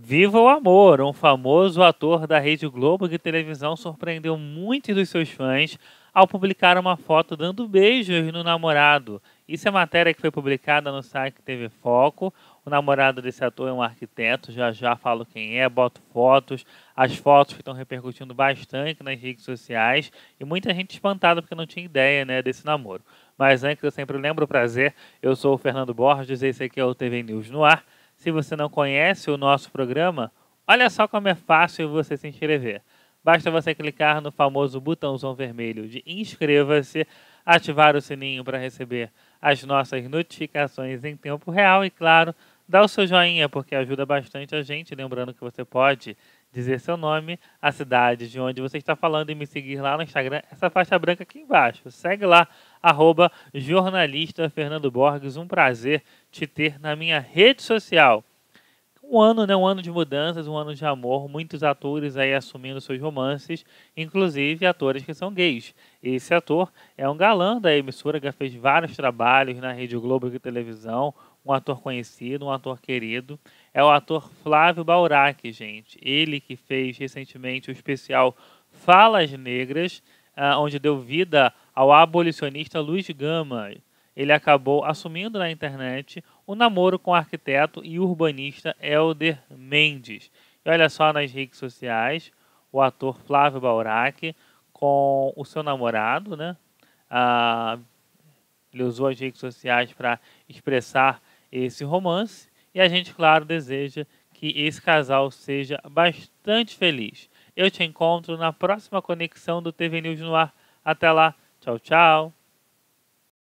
Viva o Amor, um famoso ator da Rede Globo de televisão, surpreendeu muitos dos seus fãs ao publicar uma foto dando beijos no namorado. Isso é matéria que foi publicada no site TV Foco. O namorado desse ator é um arquiteto, já já falo quem é, boto fotos, as fotos que estão repercutindo bastante nas redes sociais e muita gente espantada porque não tinha ideia né, desse namoro. Mas antes, eu sempre lembro o prazer, eu sou o Fernando Borges e esse aqui é o TV News no Ar. Se você não conhece o nosso programa, olha só como é fácil você se inscrever. Basta você clicar no famoso botãozão vermelho de inscreva-se, ativar o sininho para receber as nossas notificações em tempo real e, claro, dar o seu joinha porque ajuda bastante a gente. Lembrando que você pode dizer seu nome, a cidade de onde você está falando e me seguir lá no Instagram, essa faixa branca aqui embaixo. Segue lá, arroba jornalista Fernando Borges. Um prazer te ter na minha rede social um ano, né? Um ano de mudanças, um ano de amor, muitos atores aí assumindo seus romances, inclusive atores que são gays. Esse ator é um galã da emissora que fez vários trabalhos na Rede Globo e televisão, um ator conhecido, um ator querido. É o ator Flávio Baurac, gente. Ele que fez recentemente o especial Falas Negras, ah, onde deu vida ao abolicionista Luiz Gama. Ele acabou assumindo na internet o namoro com o arquiteto e urbanista Helder Mendes. E olha só nas redes sociais, o ator Flávio Baurac com o seu namorado, né? Ah, ele usou as redes sociais para expressar esse romance e a gente, claro, deseja que esse casal seja bastante feliz. Eu te encontro na próxima conexão do TV News no ar. Até lá, tchau, tchau.